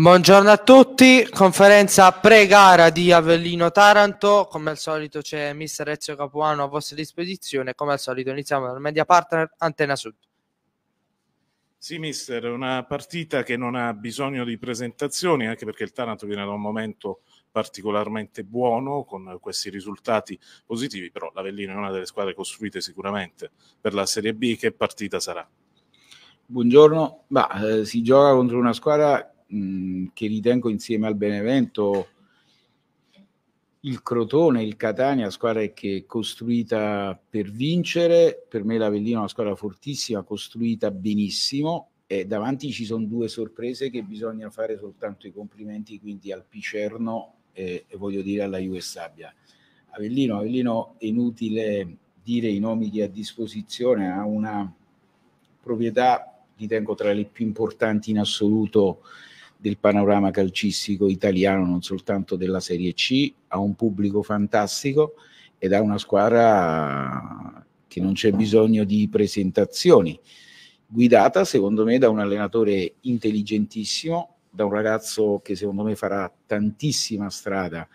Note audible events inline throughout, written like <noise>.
Buongiorno a tutti, conferenza pre-gara di Avellino Taranto, come al solito c'è mister Ezio Capuano a vostra disposizione, come al solito iniziamo dal media partner Antena Sud. Sì mister, una partita che non ha bisogno di presentazioni, anche perché il Taranto viene da un momento particolarmente buono con questi risultati positivi, però l'Avellino è una delle squadre costruite sicuramente per la Serie B, che partita sarà? Buongiorno, bah, eh, si gioca contro una squadra che ritengo insieme al Benevento il Crotone, il Catania, squadra che è costruita per vincere, per me l'Avellino è una squadra fortissima, costruita benissimo e davanti ci sono due sorprese che bisogna fare soltanto i complimenti quindi al Picerno e, e voglio dire alla Juve Sabbia. Avellino, Avellino è inutile dire i nomi che ha a disposizione, ha una proprietà ritengo tra le più importanti in assoluto del panorama calcistico italiano, non soltanto della Serie C, ha un pubblico fantastico ed ha una squadra che non c'è bisogno di presentazioni, guidata secondo me da un allenatore intelligentissimo, da un ragazzo che secondo me farà tantissima strada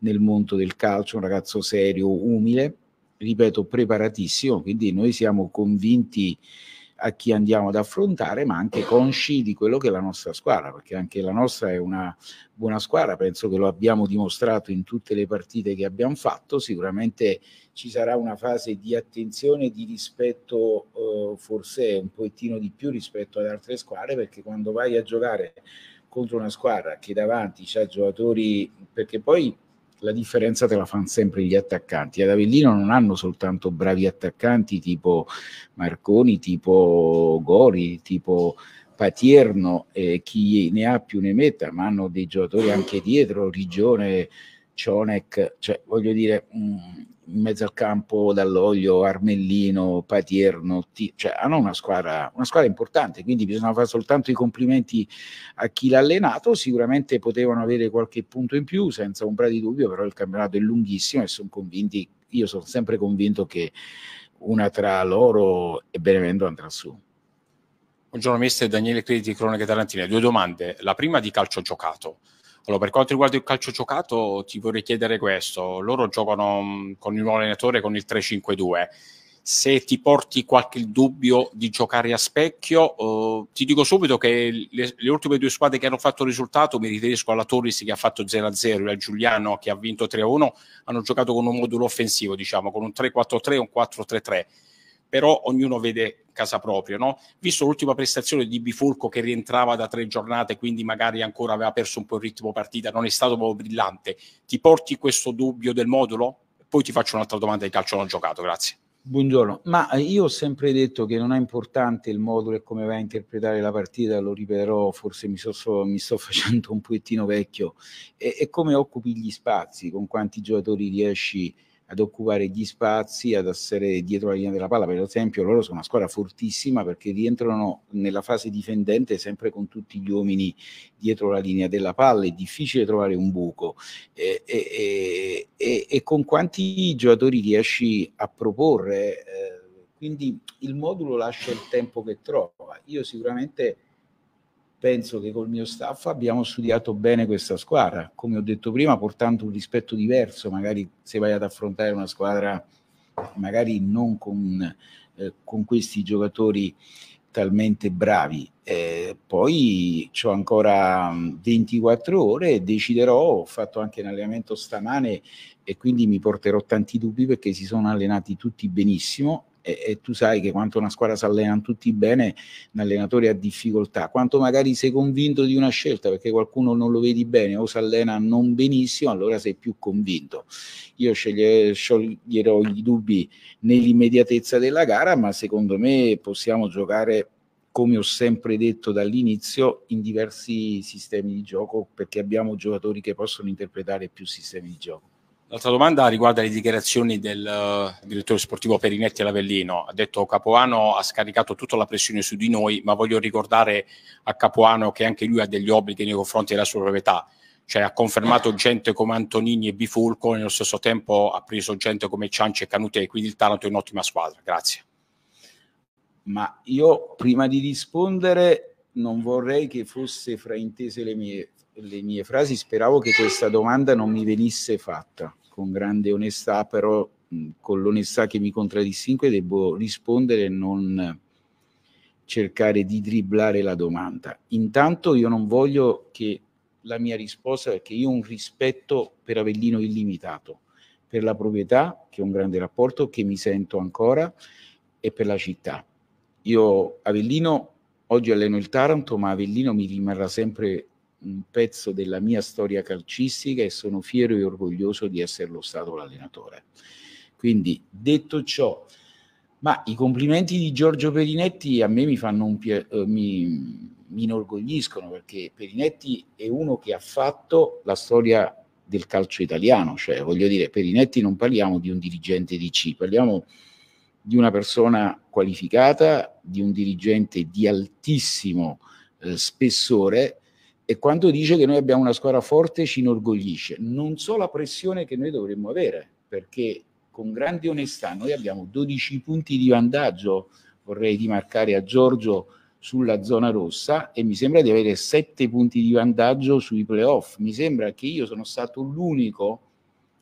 nel mondo del calcio, un ragazzo serio, umile, ripeto, preparatissimo, quindi noi siamo convinti a chi andiamo ad affrontare, ma anche consci di quello che è la nostra squadra, perché anche la nostra è una buona squadra, penso che lo abbiamo dimostrato in tutte le partite che abbiamo fatto, sicuramente ci sarà una fase di attenzione di rispetto eh, forse un pochettino di più rispetto ad altre squadre, perché quando vai a giocare contro una squadra che davanti ha giocatori, perché poi la differenza te la fanno sempre gli attaccanti. Ad Avellino non hanno soltanto bravi attaccanti tipo Marconi, tipo Gori, tipo Patierno, eh, chi ne ha più ne metta, ma hanno dei giocatori anche dietro, Rigione, Cionek, cioè voglio dire, mm, in mezzo al campo Dall'Oglio, Armellino, Patierno, T- cioè hanno una squadra, una squadra importante, quindi bisogna fare soltanto i complimenti a chi l'ha allenato, sicuramente potevano avere qualche punto in più, senza ombra di dubbio, però il campionato è lunghissimo e sono convinti, io sono sempre convinto che una tra loro e Benevento andrà su. Buongiorno mister Daniele Crediti, Cronache Tarantina. Due domande. La prima di calcio giocato. Allora, per quanto riguarda il calcio giocato, ti vorrei chiedere questo. Loro giocano mm, con il nuovo allenatore con il 3-5-2. Se ti porti qualche dubbio di giocare a specchio, eh, ti dico subito che le, le, ultime due squadre che hanno fatto risultato, mi riferisco alla Torres che ha fatto 0-0 e al Giuliano che ha vinto 3-1, hanno giocato con un modulo offensivo, diciamo, con un 3-4-3 e un 4-3-3 però ognuno vede casa propria, no? Visto l'ultima prestazione di Bifolco che rientrava da tre giornate, quindi magari ancora aveva perso un po' il ritmo partita, non è stato proprio brillante. Ti porti questo dubbio del modulo? Poi ti faccio un'altra domanda di calcio non giocato, grazie. Buongiorno, ma eh, io ho sempre detto che non è importante il modulo e come va a interpretare la partita, lo ripeterò, forse mi, so, mi sto <laughs> facendo un pochettino vecchio, è, è come occupi gli spazi, con quanti giocatori riesci a ad occupare gli spazi, ad essere dietro la linea della palla. Per esempio, loro sono una squadra fortissima perché rientrano nella fase difendente sempre con tutti gli uomini dietro la linea della palla. È difficile trovare un buco. E, e, e, e con quanti giocatori riesci a proporre? Eh, quindi il modulo lascia il tempo che trova. Io sicuramente penso che col mio staff abbiamo studiato bene questa squadra, come ho detto prima, portando un rispetto diverso, magari se vai ad affrontare una squadra magari non con, eh, con questi giocatori talmente bravi. Eh, poi ho ancora 24 mm, ore e deciderò, ho fatto anche un allenamento stamane e quindi mi porterò tanti dubbi perché si sono allenati tutti benissimo e, e, tu sai che quanto una squadra si allenano tutti bene, un allenatore ha difficoltà, quanto magari sei convinto di una scelta perché qualcuno non lo vedi bene o si allena non benissimo, allora sei più convinto. Io scioglierò i dubbi nell'immediatezza della gara, ma secondo me possiamo giocare come ho sempre detto dall'inizio, in diversi sistemi di gioco, perché abbiamo giocatori che possono interpretare più sistemi di gioco. L'altra domanda riguarda le dichiarazioni del uh, direttore sportivo Perinetti Lavellino. Ha detto Capoano ha scaricato tutta la pressione su di noi, ma voglio ricordare a Capoano che anche lui ha degli obblighi nei confronti della sua proprietà. Cioè ha confermato gente come Antonini e Bifulco, nello stesso tempo ha preso gente come Cianci e Canute, quindi il Taranto è un'ottima squadra. Grazie. Ma io prima di rispondere non vorrei che fosse fraintese le mie, le mie frasi, speravo che questa domanda non mi venisse fatta con grande onestà, però con l'onestà che mi contraddistingue devo rispondere e non cercare di dribblare la domanda. Intanto io non voglio che la mia risposta, perché io ho un rispetto per Avellino illimitato, per la proprietà, che è un grande rapporto, che mi sento ancora, e per la città. Io Avellino Oggi alleno il Taranto, ma Avellino mi rimarrà sempre un pezzo della mia storia calcistica e sono fiero e orgoglioso di esserlo stato l'allenatore. Quindi detto ciò, ma i complimenti di Giorgio Perinetti a me mi, pie- eh, mi, mi inorgogliscono perché Perinetti è uno che ha fatto la storia del calcio italiano, cioè voglio dire, Perinetti non parliamo di un dirigente di C, parliamo di di una persona qualificata, di un dirigente di altissimo eh, spessore e quando dice che noi abbiamo una squadra forte ci inorgoglisce. Non so la pressione che noi dovremmo avere, perché con grande onestà noi abbiamo 12 punti di vantaggio, vorrei dimarcare a Giorgio, sulla zona rossa e mi sembra di avere 7 punti di vantaggio sui playoff. Mi sembra che io sono stato l'unico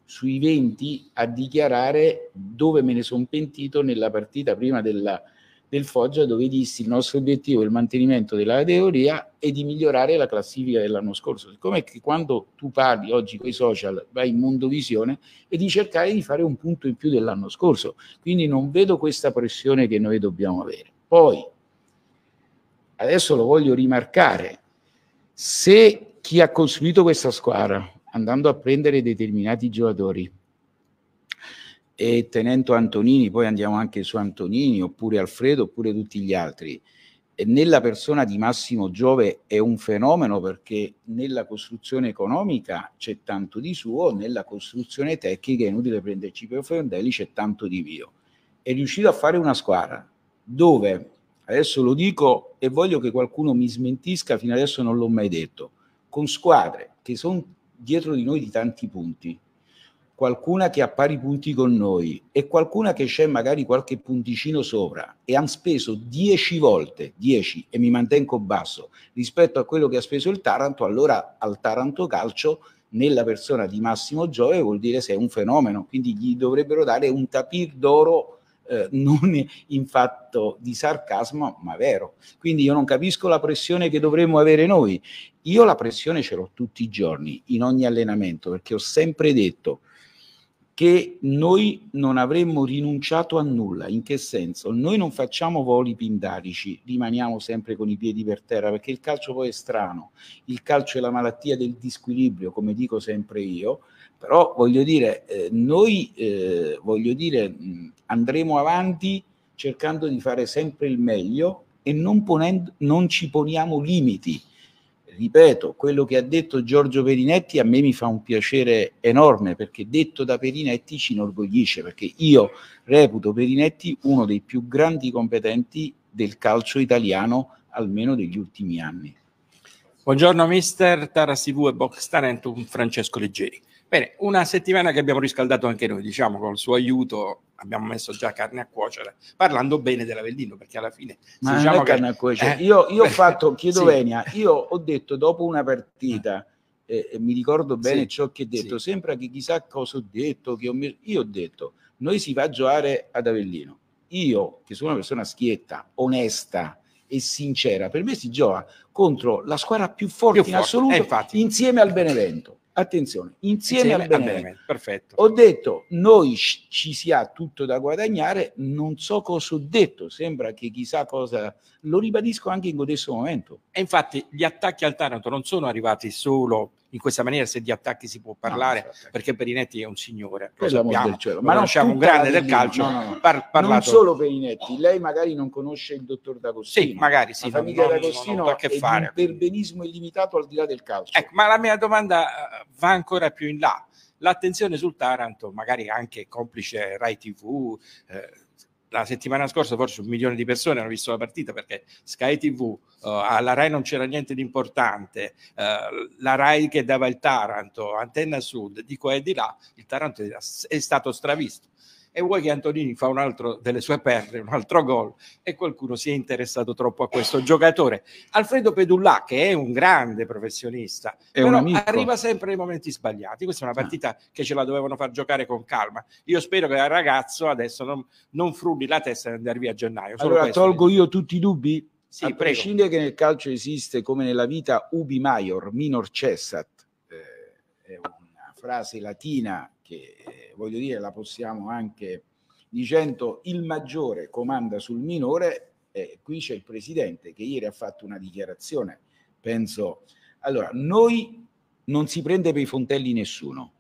sui 20 a dichiarare dove me ne sono pentito nella partita prima della, del Foggia dove dissi il nostro obiettivo è il mantenimento della teoria e di migliorare la classifica dell'anno scorso. Siccome che quando tu parli oggi con i social vai in mondovisione e di cercare di fare un punto in più dell'anno scorso, quindi non vedo questa pressione che noi dobbiamo avere. Poi, adesso lo voglio rimarcare, se chi ha costruito questa squadra andando a prendere determinati giocatori e tenendo Antonini, poi andiamo anche su Antonini oppure Alfredo oppure tutti gli altri. E nella persona di Massimo Giove è un fenomeno perché nella costruzione economica c'è tanto di suo, nella costruzione tecnica è inutile prenderci per fondelli, c'è tanto di mio. È riuscito a fare una squadra dove, adesso lo dico e voglio che qualcuno mi smentisca, fino adesso non l'ho mai detto, con squadre che sono dietro di noi di tanti punti, qualcuna che ha pari punti con noi e qualcuna che c'è magari qualche punticino sopra e hanno speso 10 volte, 10 e mi mantengo basso rispetto a quello che ha speso il Taranto, allora al Taranto Calcio nella persona di Massimo Giove vuol dire sei un fenomeno, quindi gli dovrebbero dare un tapir d'oro eh, non in fatto di sarcasmo, ma vero. Quindi io non capisco la pressione che dovremmo avere noi. Io la pressione ce l'ho tutti i giorni, in ogni allenamento, perché ho sempre detto che noi non avremmo rinunciato a nulla. In che senso? Noi non facciamo voli pindarici, rimaniamo sempre con i piedi per terra, perché il calcio poi è strano. Il calcio è la malattia del disquilibrio, come dico sempre io, però voglio dire, eh, noi eh, voglio dire, mh, andremo avanti cercando di fare sempre il meglio e non, ponendo, non ci poniamo limiti. Ripeto, quello che ha detto Giorgio Perinetti a me mi fa un piacere enorme perché detto da Perinetti ci inorgoglisce perché io reputo Perinetti uno dei più grandi competenti del calcio italiano almeno degli ultimi anni. Buongiorno mister Tarasivu e Box Tarentum Francesco Leggeri. Bene, una settimana che abbiamo riscaldato anche noi, diciamo, con il suo aiuto abbiamo messo già carne a cuocere, parlando bene dell'Avellino, perché alla fine... Ma diciamo che... carne a cuocere. Eh? Io, io, ho <laughs> fatto, chiedo venia, io ho detto dopo una partita, eh, mi ricordo bene sì. ciò che ho detto, sì. sembra che chissà cosa ho detto, che ho messo... io ho detto, noi si va a giocare ad Avellino. Io, che sono una persona schietta, onesta, e sincera. Per me si gioca contro la squadra più forte, più forte in assoluto, eh, insieme al Benevento attenzione, insieme, insieme al Benevento. Perfetto. Ho detto, noi ci si ha tutto da guadagnare, non so cosa ho detto, sembra che chissà cosa, lo ribadisco anche in questo momento. E infatti gli attacchi al Taranto non sono arrivati solo in questa maniera se di attacchi si può parlare, no, perché Perinetti è un signore, lo sappiamo, cielo, ma non siamo un grande del calcio. No, par- non solo Perinetti, lei magari non conosce il dottor D'Agostino. Sì, magari sì. La famiglia non, D'Agostino non, non, che fare. perbenismo illimitato al di là del calcio. Ecco, ma la mia domanda eh, va ancora più in là l'attenzione sul Taranto, magari anche complice Rai TV, eh, la settimana scorsa forse un milione di persone hanno visto la partita perché Sky TV, uh, eh, alla RAI non c'era niente di importante, uh, la RAI che dava il Taranto, Antenna Sud, di qua e di là, il Taranto è stato stravisto e vuoi che Antonini fa un altro delle sue perle, un altro gol e qualcuno si è interessato troppo a questo giocatore. Alfredo Pedullà, che è un grande professionista, è però arriva sempre nei momenti sbagliati. Questa è una ah. partita ah. che ce la dovevano far giocare con calma. Io spero che il ragazzo adesso non, non frulli la testa di andare via a gennaio. Solo allora tolgo io tutti i dubbi? Sì, a prego. prescindere che nel calcio esiste, come nella vita, ubi maior, minor cessat, eh, è una frase latina che eh, voglio dire la possiamo anche dicendo il maggiore comanda sul minore, eh, qui c'è il presidente che ieri ha fatto una dichiarazione, penso, allora noi non si prende per i fontelli nessuno,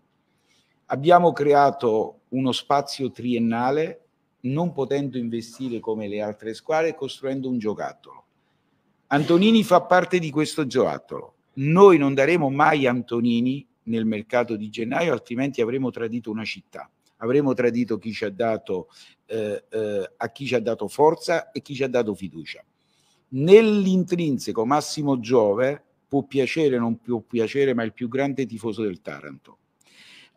abbiamo creato uno spazio triennale non potendo investire come le altre squadre costruendo un giocattolo. Antonini fa parte di questo giocattolo. Noi non daremo mai a Antonini nel mercato di gennaio, altrimenti avremo tradito una città, avremo tradito chi ci ha dato, eh, eh, a chi ci ha dato forza e chi ci ha dato fiducia. Nell'intrinseco Massimo Giove può piacere, non può piacere, ma è il più grande tifoso del Taranto.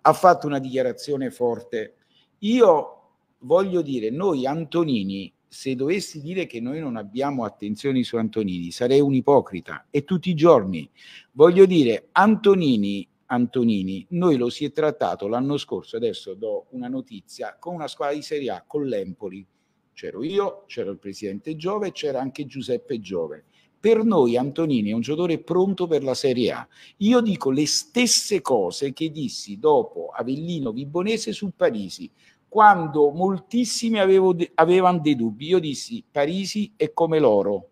Ha fatto una dichiarazione forte. Io voglio dire, noi Antonini se dovessi dire che noi non abbiamo attenzioni su Antonini, sarei un ipocrita e tutti i giorni. Voglio dire, Antonini Antonini. Noi lo si è trattato l'anno scorso, adesso do una notizia, con una squadra di Serie A, con l'Empoli. C'ero io, c'era il presidente Giove, c'era anche Giuseppe Giove. Per noi Antonini è un giocatore pronto per la Serie A. Io dico le stesse cose che dissi dopo Avellino Vibonese su Parisi, quando moltissimi de- avevano dei dubbi. Io dissi Parisi è come l'oro,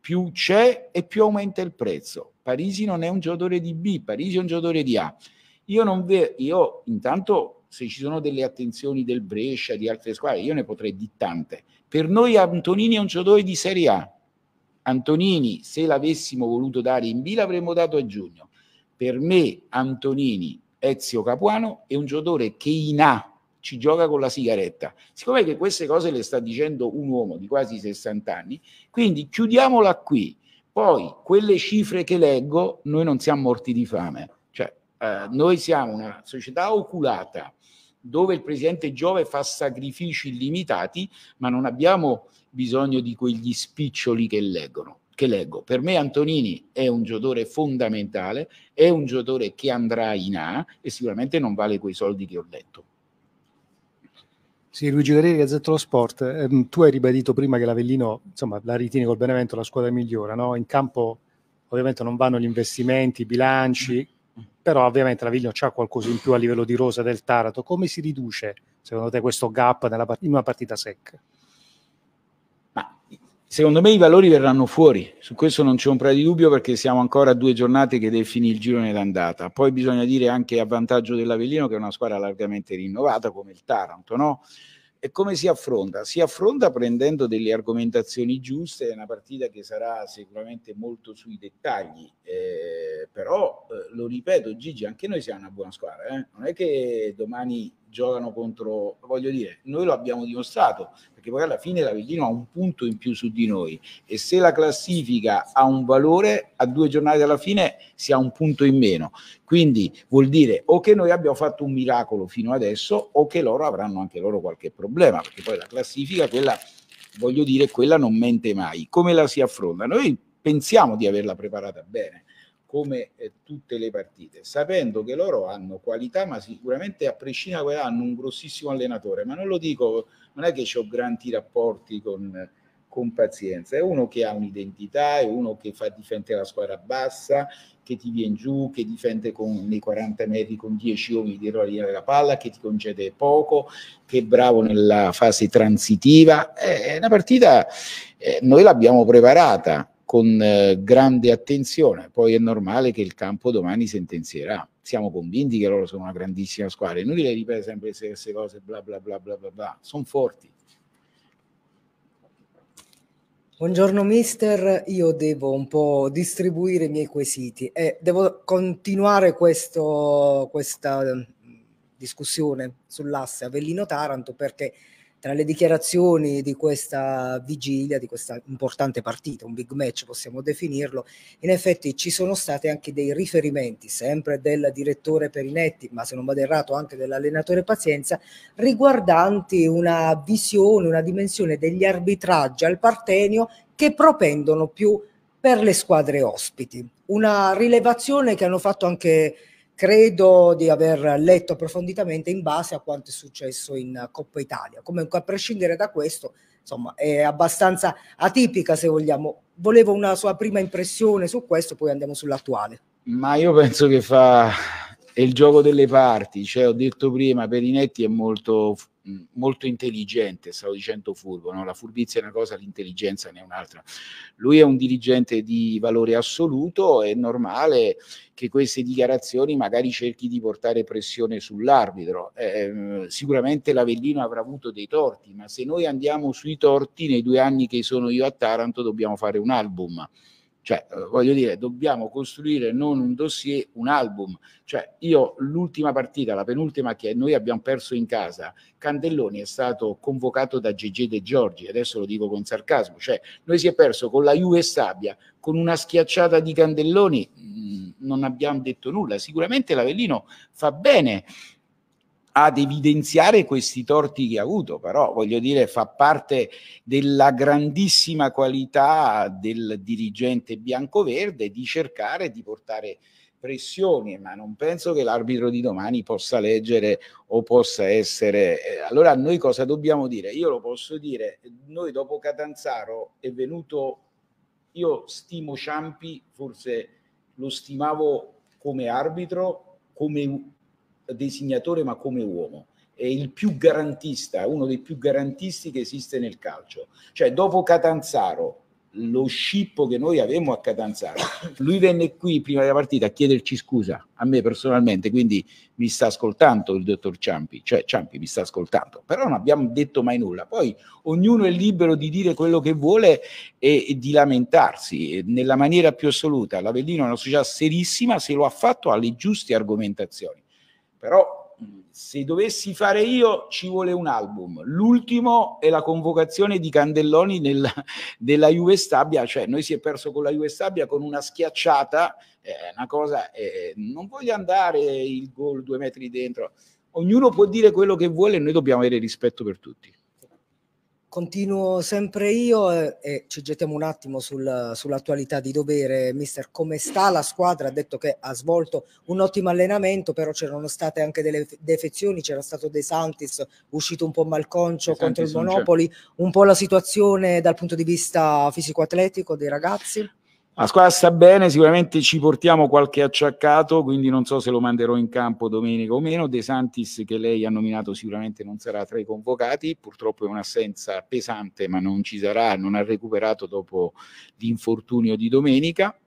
più c'è e più aumenta il prezzo Parisi non è un giocatore di B, Parisi è un giocatore di A. Io non vedo, io intanto se ci sono delle attenzioni del Brescia, di altre squadre, io ne potrei di tante. Per noi Antonini è un giocatore di Serie A. Antonini, se l'avessimo voluto dare in B, l'avremmo dato a giugno. Per me Antonini, Ezio Capuano, è un giocatore che in A ci gioca con la sigaretta. Siccome che queste cose le sta dicendo un uomo di quasi 60 anni, quindi chiudiamola qui. Poi quelle cifre che leggo, noi non siamo morti di fame, cioè eh, noi siamo una società oculata dove il presidente Giove fa sacrifici illimitati, ma non abbiamo bisogno di quegli spiccioli che leggono leggo. Per me Antonini è un giocatore fondamentale, è un giocatore che andrà in A e sicuramente non vale quei soldi che ho letto. Sì, Luigi Dareri, Gazzetta dello Sport. Eh, tu hai ribadito prima che l'Avellino, insomma, la ritieni col Benevento la squadra migliore, no? In campo ovviamente non vanno gli investimenti, i bilanci, però ovviamente l'Avellino ha qualcosa in più a livello di rosa del Tarato. Come si riduce, secondo te, questo gap part- in una partita secca? Secondo me i valori verranno fuori, su questo non c'è ombra di dubbio perché siamo ancora a due giornate che deve finire il girone d'andata. Poi bisogna dire anche a vantaggio dell'Avellino che è una squadra largamente rinnovata come il Taranto, no? E come si affronta? Si affronta prendendo delle argomentazioni giuste, è una partita che sarà sicuramente molto sui dettagli, eh, però eh, lo ripeto Gigi, anche noi siamo una buona squadra, eh? non è che domani giocano contro, voglio dire, noi lo abbiamo dimostrato, perché poi alla fine l'Avellino ha un punto in più su di noi e se la classifica ha un valore, a due giornate dalla fine si ha un punto in meno. Quindi vuol dire o che noi abbiamo fatto un miracolo fino adesso o che loro avranno anche loro qualche problema, perché poi la classifica, quella, voglio dire, quella non mente mai. Come la si affronta? Noi pensiamo di averla preparata bene come eh, tutte le partite, sapendo che loro hanno qualità, ma sicuramente a prescindere da quella hanno un grossissimo allenatore, ma non lo dico, non è che ho grandi rapporti con, con pazienza, è uno che ha un'identità, è uno che fa difendere la squadra bassa, che ti viene giù, che difende con, nei 40 metri con 10 uomini dietro la linea della palla, che ti concede poco, che è bravo nella fase transitiva. Eh, è una partita, eh, noi l'abbiamo preparata, con eh, grande attenzione. Poi è normale che il campo domani sentenzierà. Siamo convinti che loro sono una grandissima squadra. Noi le ripete sempre le stesse cose, bla bla bla bla bla bla. Sono forti. Buongiorno mister, io devo un po' distribuire i miei quesiti e devo continuare questo, questa mm, discussione sull'asse Avellino-Taranto perché tra le dichiarazioni di questa vigilia, di questa importante partita, un big match possiamo definirlo, in effetti ci sono stati anche dei riferimenti, sempre del direttore Perinetti, ma se non vado errato anche dell'allenatore Pazienza, riguardanti una visione, una dimensione degli arbitraggi al partenio che propendono più per le squadre ospiti. Una rilevazione che hanno fatto anche credo di aver letto approfonditamente in base a quanto è successo in eh, Coppa Italia. Comunque, a prescindere da questo, insomma, è abbastanza atipica se vogliamo. Volevo una sua prima impressione su questo, poi andiamo sull'attuale. Ma io penso che fa è il gioco delle parti, cioè ho detto prima, Perinetti è molto molto intelligente, stavo dicendo furbo, no? la furbizia è una cosa, l'intelligenza ne è un'altra. Lui è un dirigente di valore assoluto, è normale che queste dichiarazioni magari cerchi di portare pressione sull'arbitro. Eh, ehm, sicuramente l'Avellino avrà avuto dei torti, ma se noi andiamo sui torti nei due anni che sono io a Taranto dobbiamo fare un album. Cioè, eh, voglio dire, dobbiamo costruire non un dossier, un album. Cioè, io l'ultima partita, la penultima che noi abbiamo perso in casa, Candelloni è stato convocato da Gigi De Giorgi, adesso lo dico con sarcasmo, cioè noi si è perso con la Juve Sabbia, con una schiacciata di Candelloni, mh, mm, non abbiamo detto nulla. Sicuramente l'Avellino fa bene ad evidenziare questi torti che ha avuto, però voglio dire fa parte della grandissima qualità del dirigente bianco-verde di cercare di portare pressioni, ma non penso che l'arbitro di domani possa leggere o possa essere... Eh, allora noi cosa dobbiamo dire? Io lo posso dire, noi dopo Catanzaro è venuto, io stimo Ciampi, forse lo stimavo come arbitro, come designatore ma come uomo. È il più garantista, uno dei più garantisti che esiste nel calcio. Cioè dopo Catanzaro, lo scippo che noi avevamo a Catanzaro, lui venne qui prima della partita a chiederci scusa, a me personalmente, quindi mi sta ascoltando il dottor Ciampi, cioè Ciampi mi sta ascoltando, però non abbiamo detto mai nulla. Poi ognuno è libero di dire quello che vuole e, e di lamentarsi nella maniera più assoluta. L'Avellino è una società serissima se lo ha fatto alle giuste argomentazioni però se dovessi fare io ci vuole un album. L'ultimo è la convocazione di Candelloni nel, della <laughs> Juve Stabia, cioè noi si è perso con la Juve Stabia con una schiacciata, eh, una cosa, eh, non voglio andare il gol due metri dentro, ognuno può dire quello che vuole e noi dobbiamo avere rispetto per tutti. Continuo sempre io e, e ci gettiamo un attimo sul, sull'attualità di dovere, mister. Come sta la squadra? Ha detto che ha svolto un ottimo allenamento, però c'erano state anche delle defezioni, c'era stato De Santis uscito un po' malconcio contro il Monopoli, un po' la situazione dal punto di vista fisico-atletico dei ragazzi. La squadra sta bene, sicuramente ci portiamo qualche acciaccato, quindi non so se lo manderò in campo domenica o meno. De Santis, che lei ha nominato, sicuramente non sarà tra i convocati, purtroppo è un'assenza pesante, ma non ci sarà, non ha recuperato dopo l'infortunio di domenica.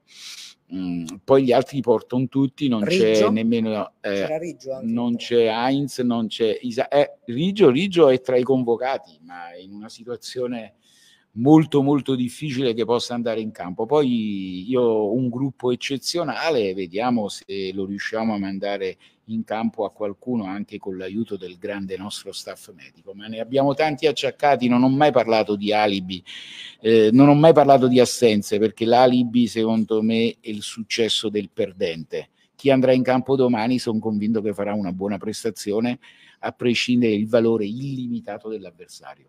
Mm, poi gli altri portano tutti, non Riggio. c'è nemmeno eh, non c'è Heinz, non c'è Isa- eh, Riggio, Riggio è tra i convocati, ma in una situazione molto molto difficile che possa andare in campo. Poi io ho un gruppo eccezionale, vediamo se lo riusciamo a mandare in campo a qualcuno anche con l'aiuto del grande nostro staff medico, ma ne abbiamo tanti acciaccati, non ho mai parlato di alibi, eh, non ho mai parlato di assenze, perché l'alibi secondo me è il successo del perdente. Chi andrà in campo domani sono convinto che farà una buona prestazione, a prescindere dal valore illimitato dell'avversario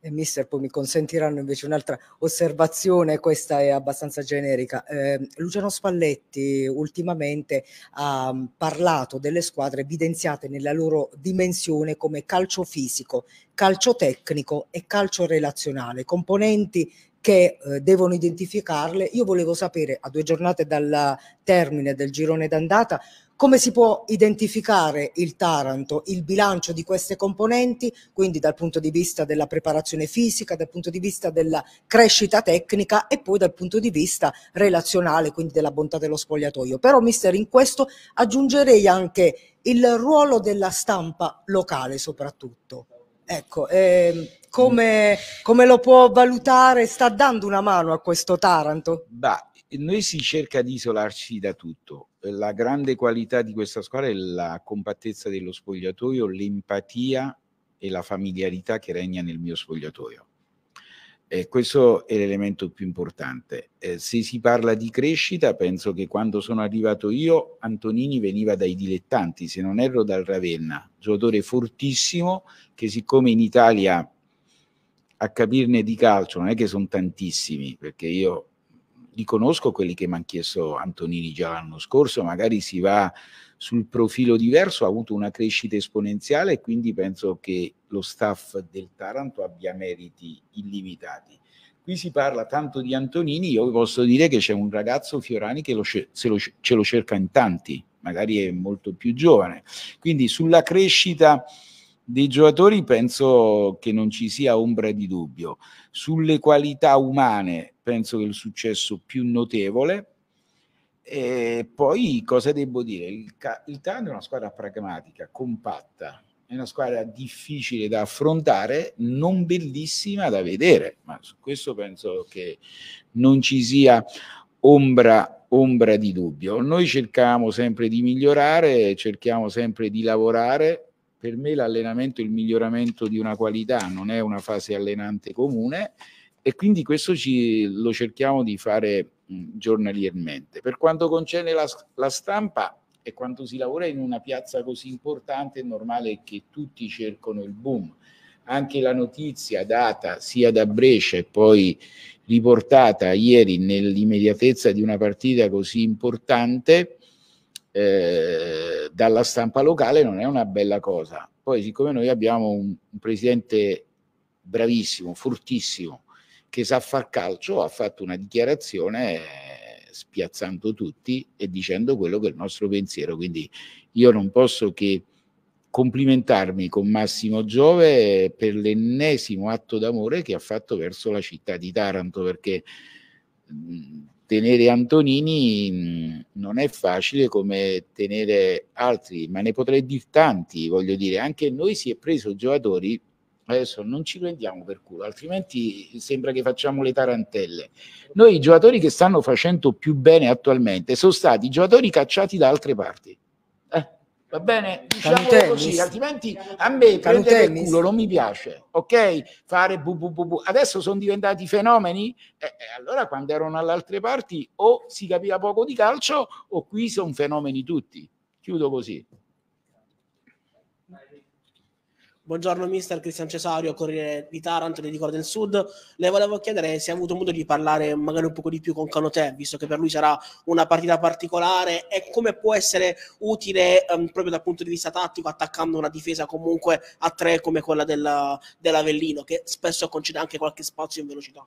e mister poi mi consentiranno invece un'altra osservazione, questa è abbastanza generica. Eh, Luciano Spalletti ultimamente ha mm, parlato delle squadre evidenziate nella loro dimensione come calcio fisico, calcio tecnico e calcio relazionale, componenti che eh, devono identificarle. Io volevo sapere a due giornate dal termine del girone d'andata come si può identificare il Taranto, il bilancio di queste componenti, quindi dal punto di vista della preparazione fisica, dal punto di vista della crescita tecnica e poi dal punto di vista relazionale, quindi della bontà dello spogliatoio. Però, mister, in questo aggiungerei anche il ruolo della stampa locale soprattutto. Ecco, eh, come, come, lo può valutare? Sta dando una mano a questo Taranto? Beh, noi si cerca di isolarci da tutto. La grande qualità di questa squadra è la compattezza dello spogliatoio, l'empatia e la familiarità che regna nel mio spogliatoio. Eh, questo è l'elemento più importante. Eh, se si parla di crescita, penso che quando sono arrivato io, Antonini veniva dai dilettanti, se non erro dal Ravenna, giocatore fortissimo che siccome in Italia a capirne di calcio non è che sono tantissimi, perché io li conosco quelli che mi hanno chiesto Antonini già l'anno scorso, magari si va sul profilo diverso, ha avuto una crescita esponenziale e quindi penso che lo staff del Taranto abbia meriti illimitati. Qui si parla tanto di Antonini, io vi posso dire che c'è un ragazzo Fiorani che lo, lo, ce lo cerca in tanti, magari è molto più giovane. Quindi sulla crescita dei giocatori penso che non ci sia ombra di dubbio. Sulle qualità umane penso che il successo più notevole. E poi cosa devo dire? Il, il Tano è una squadra pragmatica, compatta, è una squadra difficile da affrontare, non bellissima da vedere, ma su questo penso che non ci sia ombra, ombra di dubbio. Noi cerchiamo sempre di migliorare, cerchiamo sempre di lavorare. Per me l'allenamento è il miglioramento di una qualità, non è una fase allenante comune e quindi questo ci, lo cerchiamo di fare mh, giornaliermente. Per quanto concerne la, la stampa e quando si lavora in una piazza così importante è normale che tutti cercano il boom. Anche la notizia data sia da Brescia e poi riportata ieri nell'immediatezza di una partita così importante eh, dalla stampa locale non è una bella cosa. Poi siccome noi abbiamo un, un presidente bravissimo, fortissimo, che sa far calcio ha fatto una dichiarazione eh, spiazzando tutti e dicendo quello che è il nostro pensiero. Quindi io non posso che complimentarmi con Massimo Giove per l'ennesimo atto d'amore che ha fatto verso la città di Taranto, perché tenere Antonini non è facile come tenere altri, ma ne potrei dire tanti, voglio dire, anche noi si è preso giocatori adesso non ci prendiamo per culo, altrimenti sembra che facciamo le tarantelle. Noi i giocatori che stanno facendo più bene attualmente sono stati i giocatori cacciati da altre parti. Eh, va bene? Diciamolo così, altrimenti a me prendere il culo non mi piace, ok? Fare bu bu bu bu. Adesso sono diventati fenomeni? Eh, eh, allora quando erano alle altre parti o si capiva poco di calcio o qui sono fenomeni tutti. Chiudo così. Buongiorno mister Cristian Cesario, Corriere di Taranto, di Cor del Sud. Le volevo chiedere se ha avuto modo di parlare magari un poco di più con Canotè, visto che per lui sarà una partita particolare e come può essere utile um, proprio dal punto di vista tattico attaccando una difesa comunque a tre come quella della, dell'Avellino, che spesso concede anche qualche spazio in velocità.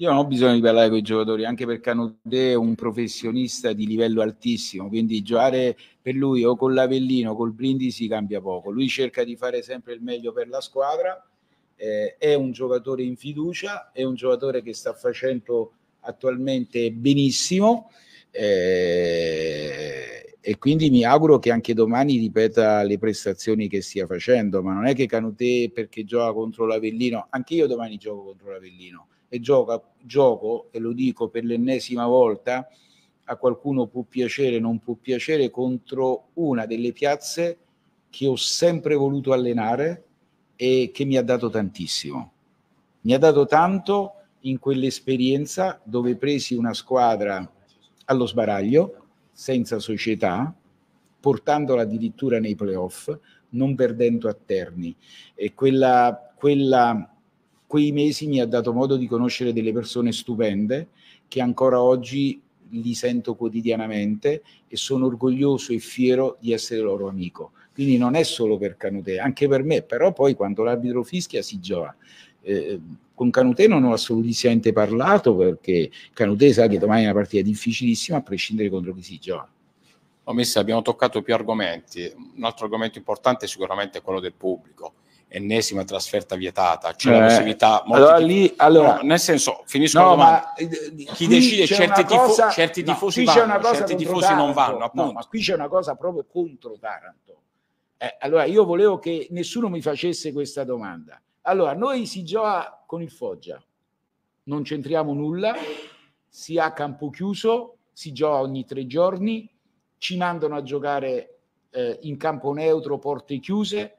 Io non ho bisogno di parlare con i giocatori, anche perché Canute è un professionista di livello altissimo, quindi giocare per lui o con l'Avellino o col Brindisi cambia poco. Lui cerca di fare sempre il meglio per la squadra, eh, è un giocatore in fiducia, è un giocatore che sta facendo attualmente benissimo eh, e quindi mi auguro che anche domani ripeta le prestazioni che stia facendo, ma non è che Canute perché gioca contro l'Avellino, anche io domani gioco contro l'Avellino e gioca, gioco, e lo dico per l'ennesima volta, a qualcuno può piacere, non può piacere, contro una delle piazze che ho sempre voluto allenare e che mi ha dato tantissimo. Mi ha dato tanto in quell'esperienza dove presi una squadra allo sbaraglio, senza società, portandola addirittura nei playoff, non perdendo a Terni. E quella, quella quei mesi mi ha dato modo di conoscere delle persone stupende che ancora oggi li sento quotidianamente e sono orgoglioso e fiero di essere loro amico. Quindi non è solo per Canute, anche per me, però poi quando l'arbitro fischia si gioca. Eh, con Canute non ho assolutamente parlato perché Canute sa che domani è una partita difficilissima a prescindere contro chi si gioca. No, mister, abbiamo toccato più argomenti. Un altro argomento importante è sicuramente quello del pubblico ennesima trasferta vietata, c'è eh, la possibilità allora, tifo- lì, allora, no, nel senso, finisco no, ma, eh, chi decide certi, tifo- cosa, certi no, tifosi vanno, certi tifosi Taranto, non vanno, appunto. No, ma qui c'è una cosa proprio contro Taranto. Eh, allora io volevo che nessuno mi facesse questa domanda. Allora, noi si gioca con il Foggia, non centriamo nulla, si ha campo chiuso, si gioca ogni tre giorni, ci mandano a giocare eh, in campo neutro, porte chiuse,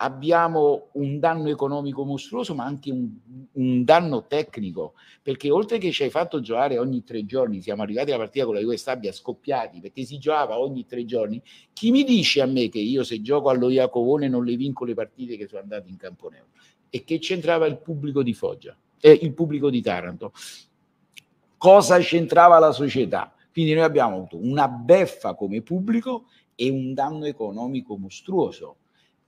abbiamo un danno economico mostruoso, ma anche un, un, danno tecnico, perché oltre che ci hai fatto giocare ogni tre giorni, siamo arrivati alla partita con la Juve Stabia scoppiati, perché si giocava ogni tre giorni, chi mi dice a me che io se gioco allo Iacovone non le vinco le partite che sono andate in campo nero? E che c'entrava il pubblico di Foggia, eh, il pubblico di Taranto? Cosa c'entrava la società? Quindi noi abbiamo avuto una beffa come pubblico e un danno economico mostruoso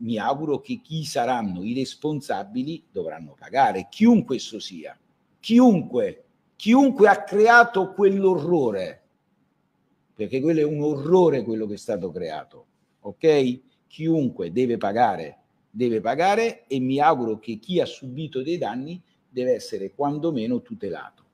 mi auguro che chi saranno i responsabili dovranno pagare, chiunque esso sia, chiunque, chiunque ha creato quell'orrore, perché quello è un orrore quello che è stato creato, ok? Chiunque deve pagare, deve pagare e mi auguro che chi ha subito dei danni deve essere quantomeno tutelato.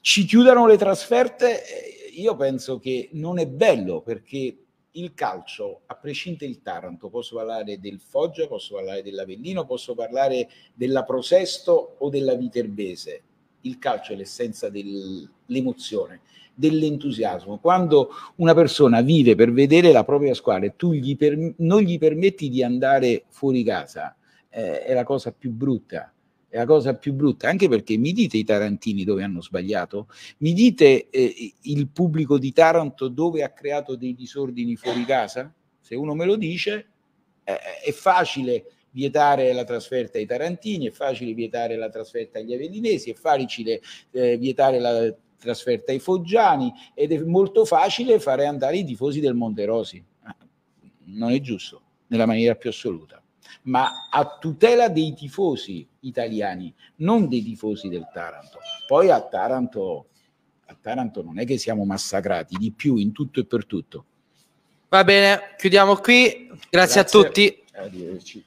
Ci chiudono le trasferte, eh, io penso che non è bello perché il calcio, a prescindere il Taranto, posso parlare del Foggia, posso parlare dell'Avellino, posso parlare della Prosesto o della Viterbese. Il calcio è l'essenza dell'emozione, dell'entusiasmo. Quando una persona vive per vedere la propria squadra e tu gli per, non gli permetti di andare fuori casa, eh, è la cosa più brutta è la cosa più brutta, anche perché mi dite i tarantini dove hanno sbagliato, mi dite eh, il pubblico di Taranto dove ha creato dei disordini fuori casa? Se uno me lo dice, eh, eh è facile vietare la trasferta ai tarantini, è facile vietare la trasferta agli avellinesi, è facile eh, vietare la trasferta ai foggiani ed è molto facile fare andare i tifosi del Monterosi. Ah, non è giusto, nella maniera più assoluta ma a tutela dei tifosi italiani, non dei tifosi del Taranto. Poi a Taranto, a Taranto non è che siamo massacrati di più in tutto e per tutto. Va bene, chiudiamo qui. Grazie, Grazie. a tutti. Arrivederci.